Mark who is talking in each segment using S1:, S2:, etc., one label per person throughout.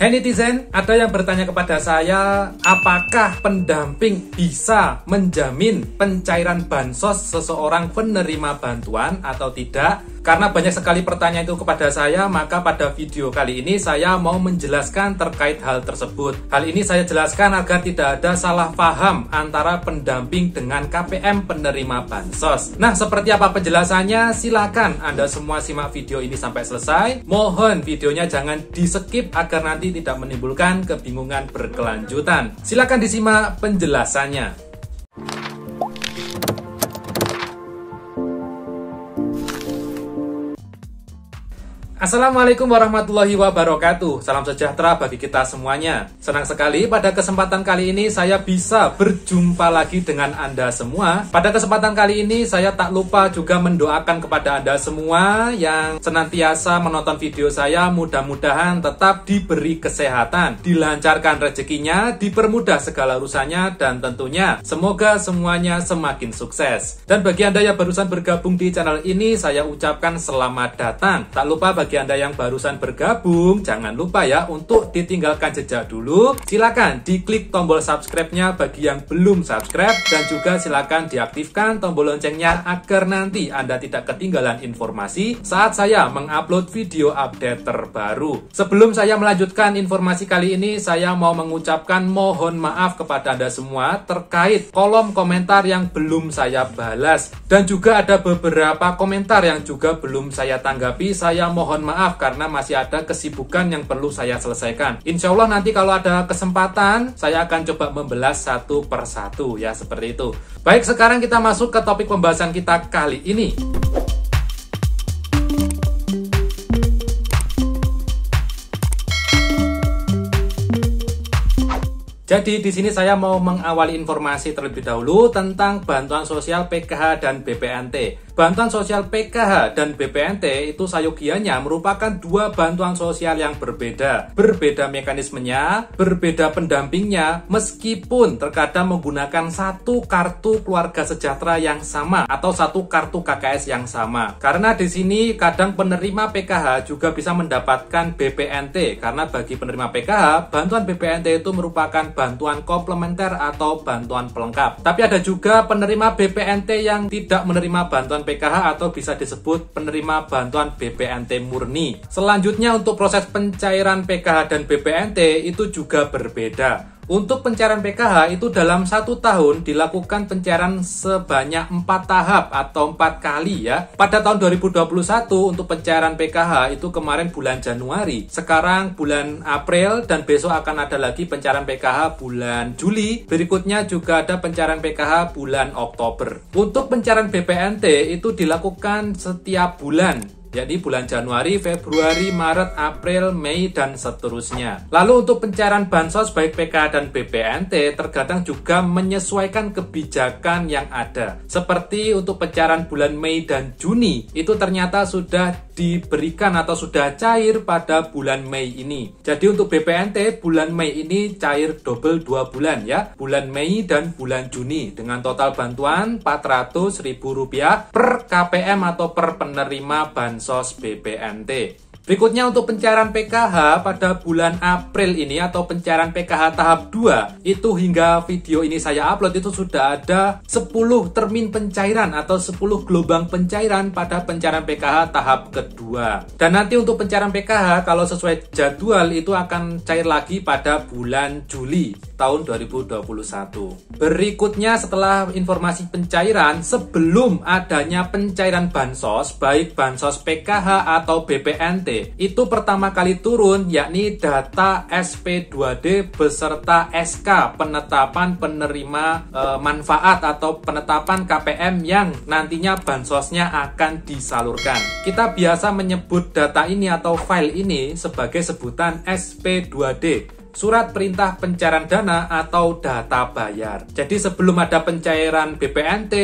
S1: Hey netizen, ada yang bertanya kepada saya, apakah pendamping bisa menjamin pencairan bansos seseorang penerima bantuan atau tidak? Karena banyak sekali pertanyaan itu kepada saya, maka pada video kali ini saya mau menjelaskan terkait hal tersebut. Hal ini saya jelaskan agar tidak ada salah paham antara pendamping dengan KPM penerima bansos. Nah, seperti apa penjelasannya? Silakan Anda semua simak video ini sampai selesai. Mohon videonya jangan di skip agar nanti tidak menimbulkan kebingungan berkelanjutan. Silakan disimak penjelasannya. Assalamualaikum warahmatullahi wabarakatuh. Salam sejahtera bagi kita semuanya. Senang sekali pada kesempatan kali ini saya bisa berjumpa lagi dengan Anda semua. Pada kesempatan kali ini saya tak lupa juga mendoakan kepada Anda semua yang senantiasa menonton video saya mudah-mudahan tetap diberi kesehatan, dilancarkan rezekinya, dipermudah segala urusannya dan tentunya semoga semuanya semakin sukses. Dan bagi Anda yang barusan bergabung di channel ini saya ucapkan selamat datang. Tak lupa bagi bagi Anda yang barusan bergabung, jangan lupa ya untuk ditinggalkan jejak dulu. Silakan diklik tombol subscribe-nya bagi yang belum subscribe dan juga silakan diaktifkan tombol loncengnya agar nanti Anda tidak ketinggalan informasi saat saya mengupload video update terbaru. Sebelum saya melanjutkan informasi kali ini, saya mau mengucapkan mohon maaf kepada Anda semua terkait kolom komentar yang belum saya balas dan juga ada beberapa komentar yang juga belum saya tanggapi. Saya mohon mohon maaf karena masih ada kesibukan yang perlu saya selesaikan. Insya Allah nanti kalau ada kesempatan, saya akan coba membelas satu per satu ya seperti itu. Baik, sekarang kita masuk ke topik pembahasan kita kali ini. Jadi di sini saya mau mengawali informasi terlebih dahulu tentang bantuan sosial PKH dan BPNT. Bantuan sosial PKH dan BPNT itu sayogianya merupakan dua bantuan sosial yang berbeda. Berbeda mekanismenya, berbeda pendampingnya, meskipun terkadang menggunakan satu kartu keluarga sejahtera yang sama atau satu kartu KKS yang sama. Karena di sini kadang penerima PKH juga bisa mendapatkan BPNT karena bagi penerima PKH, bantuan BPNT itu merupakan bantuan komplementer atau bantuan pelengkap. Tapi ada juga penerima BPNT yang tidak menerima bantuan bantuan PKH atau bisa disebut penerima bantuan BPNT murni. Selanjutnya untuk proses pencairan PKH dan BPNT itu juga berbeda. Untuk pencairan PKH itu dalam satu tahun dilakukan pencairan sebanyak empat tahap atau empat kali ya. Pada tahun 2021 untuk pencairan PKH itu kemarin bulan Januari, sekarang bulan April dan besok akan ada lagi pencairan PKH bulan Juli. Berikutnya juga ada pencairan PKH bulan Oktober. Untuk pencairan BPNT itu dilakukan setiap bulan jadi bulan Januari, Februari, Maret, April, Mei, dan seterusnya. Lalu untuk pencairan bansos baik PK dan BPNT terkadang juga menyesuaikan kebijakan yang ada. Seperti untuk pencairan bulan Mei dan Juni, itu ternyata sudah diberikan atau sudah cair pada bulan Mei ini. Jadi untuk BPNT bulan Mei ini cair double 2 bulan ya, bulan Mei dan bulan Juni dengan total bantuan Rp400.000 per KPM atau per penerima bansos Mensos BPNT. Berikutnya untuk pencairan PKH pada bulan April ini atau pencairan PKH tahap 2 itu hingga video ini saya upload itu sudah ada 10 termin pencairan atau 10 gelombang pencairan pada pencairan PKH tahap kedua. Dan nanti untuk pencairan PKH kalau sesuai jadwal itu akan cair lagi pada bulan Juli tahun 2021. Berikutnya setelah informasi pencairan sebelum adanya pencairan bansos baik bansos PKH atau BPNT itu pertama kali turun yakni data SP2D beserta SK penetapan penerima e, manfaat atau penetapan KPM yang nantinya bansosnya akan disalurkan. Kita biasa menyebut data ini atau file ini sebagai sebutan SP2D surat perintah pencairan dana atau data bayar. Jadi sebelum ada pencairan BPNT,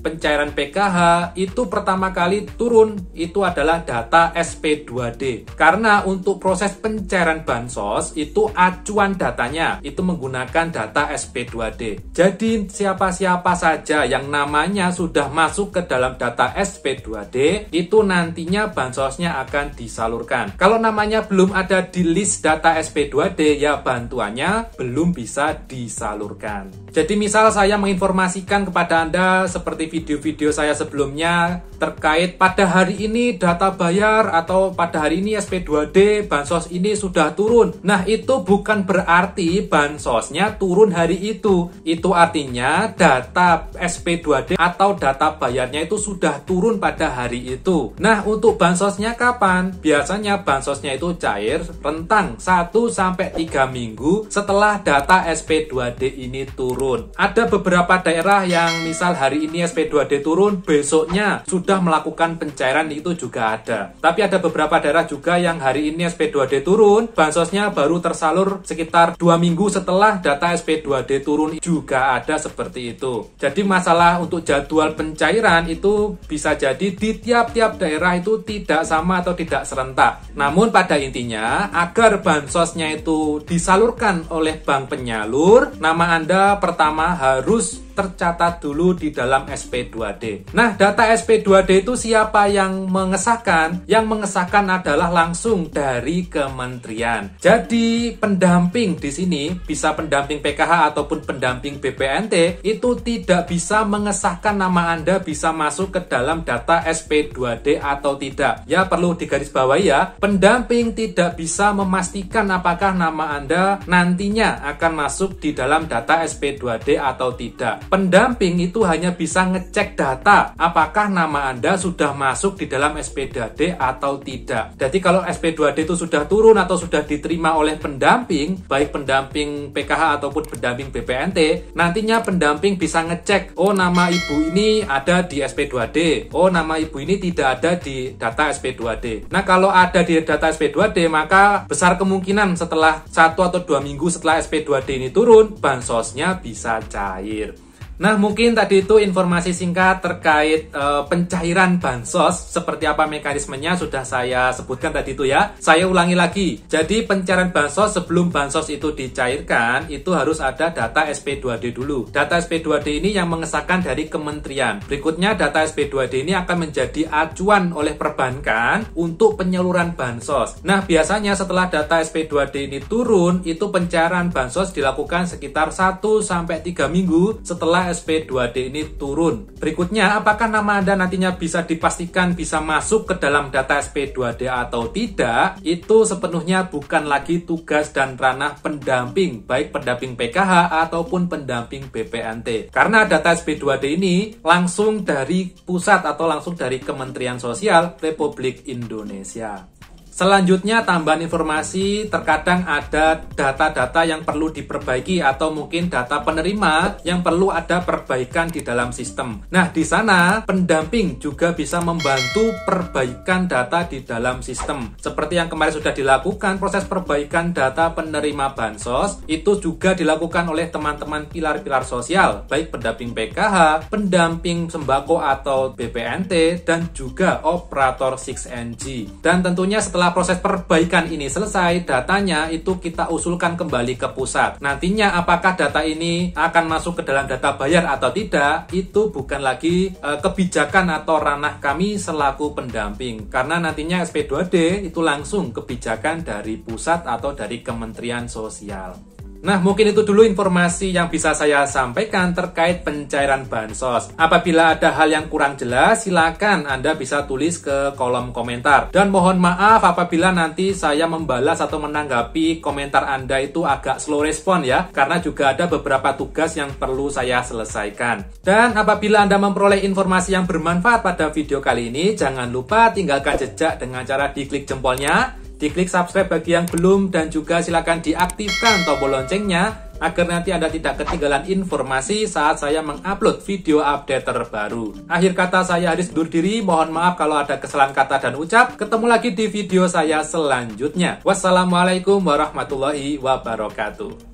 S1: pencairan PKH, itu pertama kali turun itu adalah data SP2D. Karena untuk proses pencairan bansos itu acuan datanya itu menggunakan data SP2D. Jadi siapa-siapa saja yang namanya sudah masuk ke dalam data SP2D itu nantinya bansosnya akan disalurkan. Kalau namanya belum ada di list data SP2D ya bantuannya belum bisa disalurkan. Jadi misal saya menginformasikan kepada Anda seperti video-video saya sebelumnya terkait pada hari ini data bayar atau pada hari ini SP2D bansos ini sudah turun. Nah, itu bukan berarti bansosnya turun hari itu. Itu artinya data SP2D atau data bayarnya itu sudah turun pada hari itu. Nah, untuk bansosnya kapan? Biasanya bansosnya itu cair rentang 1 sampai 3 3 minggu setelah data SP2D ini turun. Ada beberapa daerah yang misal hari ini SP2D turun, besoknya sudah melakukan pencairan itu juga ada. Tapi ada beberapa daerah juga yang hari ini SP2D turun, bansosnya baru tersalur sekitar dua minggu setelah data SP2D turun juga ada seperti itu. Jadi masalah untuk jadwal pencairan itu bisa jadi di tiap-tiap daerah itu tidak sama atau tidak serentak. Namun pada intinya agar bansosnya itu disalurkan oleh bank penyalur, nama Anda pertama harus tercatat dulu di dalam SP2D. Nah, data SP2D itu siapa yang mengesahkan? Yang mengesahkan adalah langsung dari kementerian. Jadi, pendamping di sini bisa pendamping PKH ataupun pendamping BPNT itu tidak bisa mengesahkan nama Anda bisa masuk ke dalam data SP2D atau tidak. Ya, perlu digarisbawahi ya, pendamping tidak bisa memastikan apakah nama Anda anda nantinya akan masuk di dalam data SP2D atau tidak. Pendamping itu hanya bisa ngecek data apakah nama Anda sudah masuk di dalam SP2D atau tidak. Jadi kalau SP2D itu sudah turun atau sudah diterima oleh pendamping, baik pendamping PKH ataupun pendamping BPNT, nantinya pendamping bisa ngecek, oh nama ibu ini ada di SP2D, oh nama ibu ini tidak ada di data SP2D. Nah kalau ada di data SP2D maka besar kemungkinan setelah satu satu atau dua minggu setelah SP2D ini turun, bansosnya bisa cair. Nah, mungkin tadi itu informasi singkat terkait e, pencairan bansos seperti apa mekanismenya sudah saya sebutkan tadi itu ya. Saya ulangi lagi. Jadi pencairan bansos sebelum bansos itu dicairkan itu harus ada data SP2D dulu. Data SP2D ini yang mengesahkan dari kementerian. Berikutnya data SP2D ini akan menjadi acuan oleh perbankan untuk penyaluran bansos. Nah, biasanya setelah data SP2D ini turun, itu pencairan bansos dilakukan sekitar 1 sampai 3 minggu setelah SP2D ini turun. Berikutnya, apakah nama Anda nantinya bisa dipastikan bisa masuk ke dalam data SP2D atau tidak? Itu sepenuhnya bukan lagi tugas dan ranah pendamping, baik pendamping PKH ataupun pendamping BPNT. Karena data SP2D ini langsung dari pusat atau langsung dari Kementerian Sosial Republik Indonesia. Selanjutnya tambahan informasi terkadang ada data-data yang perlu diperbaiki atau mungkin data penerima yang perlu ada perbaikan di dalam sistem. Nah, di sana pendamping juga bisa membantu perbaikan data di dalam sistem. Seperti yang kemarin sudah dilakukan proses perbaikan data penerima bansos itu juga dilakukan oleh teman-teman pilar-pilar sosial, baik pendamping PKH, pendamping sembako atau BPNT dan juga operator 6NG. Dan tentunya setelah setelah proses perbaikan ini selesai, datanya itu kita usulkan kembali ke pusat. Nantinya apakah data ini akan masuk ke dalam data bayar atau tidak, itu bukan lagi e, kebijakan atau ranah kami selaku pendamping. Karena nantinya SP2D itu langsung kebijakan dari pusat atau dari Kementerian Sosial. Nah, mungkin itu dulu informasi yang bisa saya sampaikan terkait pencairan bansos. Apabila ada hal yang kurang jelas, silakan Anda bisa tulis ke kolom komentar. Dan mohon maaf apabila nanti saya membalas atau menanggapi komentar Anda itu agak slow respon ya, karena juga ada beberapa tugas yang perlu saya selesaikan. Dan apabila Anda memperoleh informasi yang bermanfaat pada video kali ini, jangan lupa tinggalkan jejak dengan cara diklik jempolnya di klik subscribe bagi yang belum dan juga silakan diaktifkan tombol loncengnya agar nanti Anda tidak ketinggalan informasi saat saya mengupload video update terbaru. Akhir kata saya Haris undur diri, mohon maaf kalau ada kesalahan kata dan ucap. Ketemu lagi di video saya selanjutnya. Wassalamualaikum warahmatullahi wabarakatuh.